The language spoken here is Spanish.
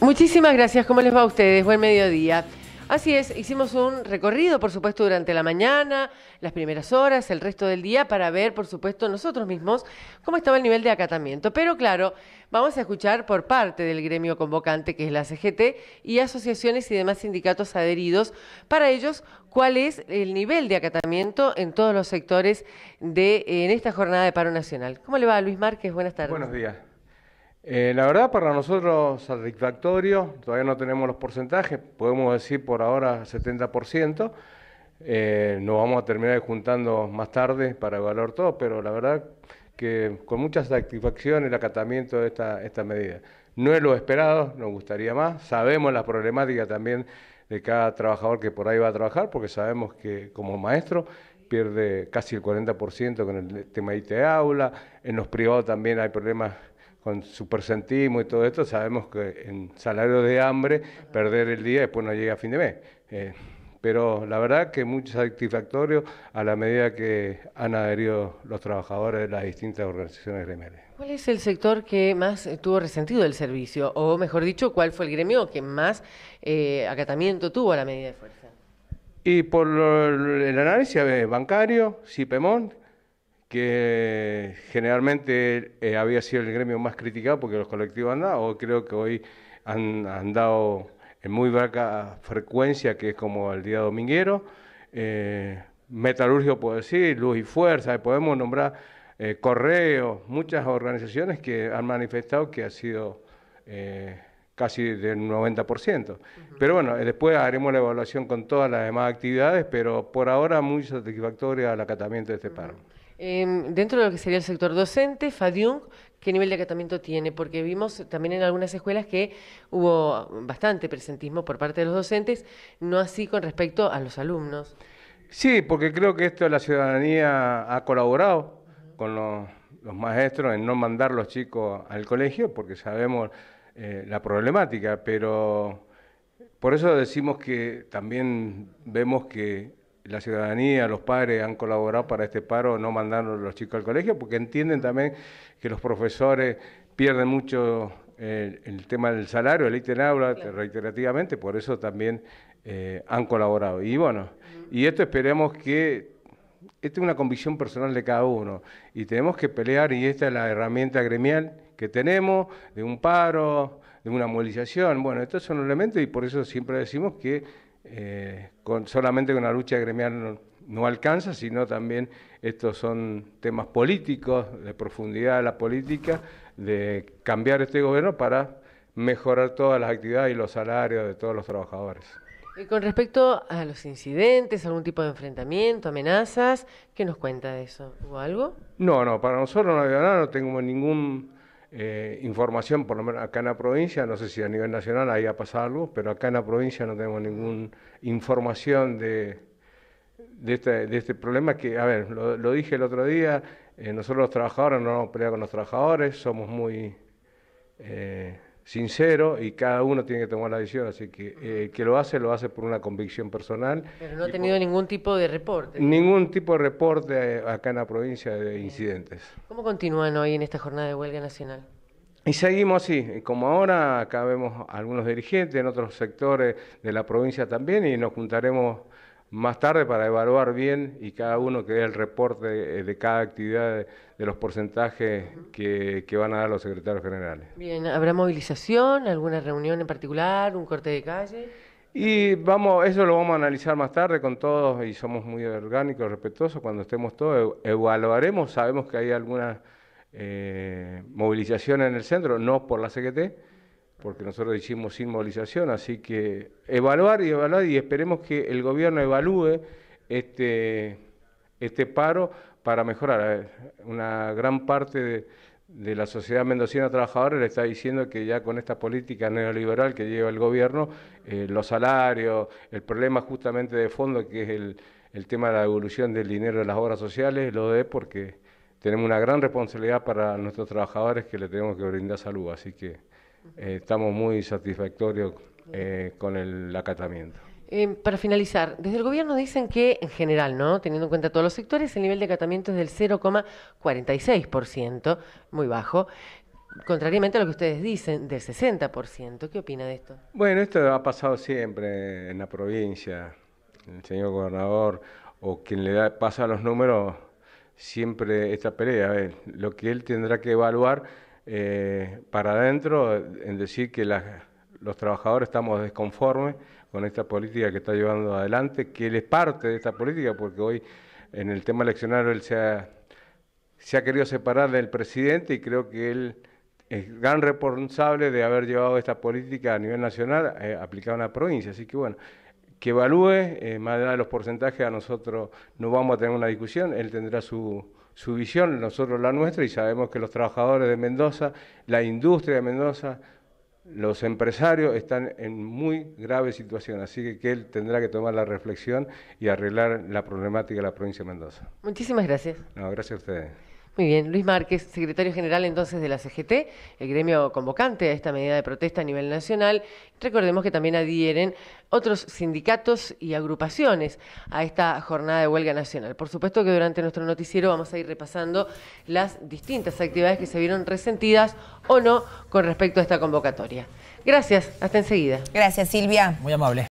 Muchísimas gracias. ¿Cómo les va a ustedes? Buen mediodía. Así es, hicimos un recorrido, por supuesto, durante la mañana, las primeras horas, el resto del día, para ver, por supuesto, nosotros mismos cómo estaba el nivel de acatamiento. Pero claro, vamos a escuchar por parte del gremio convocante, que es la CGT, y asociaciones y demás sindicatos adheridos, para ellos cuál es el nivel de acatamiento en todos los sectores de en esta jornada de paro nacional. ¿Cómo le va, Luis Márquez? Buenas tardes. Buenos días. Eh, la verdad, para nosotros satisfactorio, todavía no tenemos los porcentajes, podemos decir por ahora 70%. Eh, nos vamos a terminar juntando más tarde para evaluar todo, pero la verdad que con mucha satisfacción el acatamiento de esta, medida. No es lo esperado, nos gustaría más. Sabemos la problemática también de cada trabajador que por ahí va a trabajar, porque sabemos que como maestro pierde casi el 40% con el tema IT aula, en los privados también hay problemas con su percentismo y todo esto, sabemos que en salario de hambre perder el día después no llega a fin de mes. Eh, pero la verdad que muy satisfactorio a la medida que han adherido los trabajadores de las distintas organizaciones gremiales. ¿Cuál es el sector que más tuvo resentido del servicio? O mejor dicho, ¿cuál fue el gremio que más eh, acatamiento tuvo a la medida de fuerza? Y por el análisis bancario, Cipemón que generalmente eh, había sido el gremio más criticado porque los colectivos han dado, creo que hoy han, dado en muy baja frecuencia, que es como el día dominguero. Eh, metalurgio, puedo decir, Luz y Fuerza, podemos nombrar eh, Correo, Correos, muchas organizaciones que han manifestado que ha sido casi del 90%. Pero bueno, después haremos la evaluación con todas las demás actividades, pero por ahora muy satisfactoria el acatamiento de este paro. Em, dentro de lo que sería el sector docente, FADIUN, ¿qué nivel de acatamiento tiene? Porque vimos también en algunas escuelas que hubo bastante presentismo por parte de los docentes, no así con respecto a los alumnos. Sí, porque creo que esto la ciudadanía ha colaborado con los, maestros en no mandar los chicos al colegio, porque sabemos eh, la problemática, pero por eso decimos que también vemos que la ciudadanía, los padres han colaborado para este paro, no mandaron a los chicos al colegio, porque entienden también que los profesores pierden mucho eh, el, tema del salario, el ítem habla reiterativamente, por eso también eh, han colaborado. Y bueno, y esto esperemos que esta es una convicción personal de cada uno y tenemos que pelear y esta es la herramienta gremial que tenemos de un paro, de una movilización. Bueno, estos son elementos y por eso siempre decimos que eh, con, solamente con la lucha gremial no, alcanza, sino también estos son temas políticos, de profundidad de la política, de cambiar este gobierno para mejorar todas las actividades y los salarios de todos los trabajadores. Y con respecto a los incidentes, algún tipo de enfrentamiento, amenazas, ¿qué nos cuenta de eso? ¿Hubo algo? No, no, para nosotros no había nada, no tengo ningún eh, información, por lo menos acá en la provincia, no sé si a nivel nacional haya ha pasado algo, pero acá en la provincia no tenemos ninguna información de, este, de, este, problema que, a ver, lo, dije el otro día, eh, nosotros los trabajadores no vamos a pelear con los trabajadores, somos muy... Eh, sincero y cada uno tiene que tomar la decisión. Así que eh, que lo hace, lo hace por una convicción personal. Pero no ha tenido ningún tipo de reporte. Ningún tipo de reporte eh, acá en la provincia de incidentes. ¿Cómo continúan hoy en esta jornada de huelga nacional? Y seguimos así, como ahora acá vemos algunos dirigentes en otros sectores de la provincia también y nos juntaremos más tarde para evaluar bien y cada uno que dé el reporte eh, de, cada actividad, de, los porcentajes que, van a dar los secretarios generales. Bien, ¿habrá movilización, alguna reunión en particular, un corte de calle? Y vamos, eso lo vamos a analizar más tarde con todos y somos muy orgánicos, respetuosos, cuando estemos todos, evaluaremos, sabemos que hay alguna eh, en el centro, no por la CGT, porque nosotros hicimos sin movilización, así que evaluar y evaluar y esperemos que el gobierno evalúe este, este paro para mejorar. Una gran parte de, la sociedad mendocina de trabajadores le está diciendo que ya con esta política neoliberal que lleva el gobierno, eh, los salarios, el problema justamente de fondo que es el, tema de la devolución del dinero de las obras sociales, lo de porque tenemos una gran responsabilidad para nuestros trabajadores que le tenemos que brindar salud. Así que eh, estamos muy satisfactorios eh, con el acatamiento. Eh, para finalizar, desde el gobierno dicen que, en general, ¿no? teniendo en cuenta todos los sectores, el nivel de acatamiento es del 0,46%, muy bajo, contrariamente a lo que ustedes dicen, del 60%. ¿Qué opina de esto? Bueno, esto ha pasado siempre en la provincia. El señor gobernador o quien le da, pasa los números, siempre esta pelea. Lo que él tendrá que evaluar eh, para adentro en decir que los trabajadores estamos desconformes con esta política que está llevando adelante, que él es parte de esta política, porque hoy en el tema eleccionario él se ha, querido separar del presidente y creo que él es gran responsable de haber llevado esta política a nivel nacional eh, aplicada a una provincia. Así que bueno, que evalúe, eh, más allá de los porcentajes, a nosotros no vamos a tener una discusión, él tendrá su, su visión, nosotros la nuestra, y sabemos que los trabajadores de Mendoza, la industria de Mendoza, los empresarios están en muy grave situación, así que, él tendrá que tomar la reflexión y arreglar la problemática de la provincia de Mendoza. Muchísimas gracias. No, gracias a ustedes. Muy bien, Luis Márquez, secretario general entonces de la CGT, el gremio convocante a esta medida de protesta a nivel nacional. Recordemos que también adhieren otros sindicatos y agrupaciones a esta jornada de huelga nacional. Por supuesto que durante nuestro noticiero vamos a ir repasando las distintas actividades que se vieron resentidas o no con respecto a esta convocatoria. Gracias, hasta enseguida. Gracias, Silvia. Muy amable.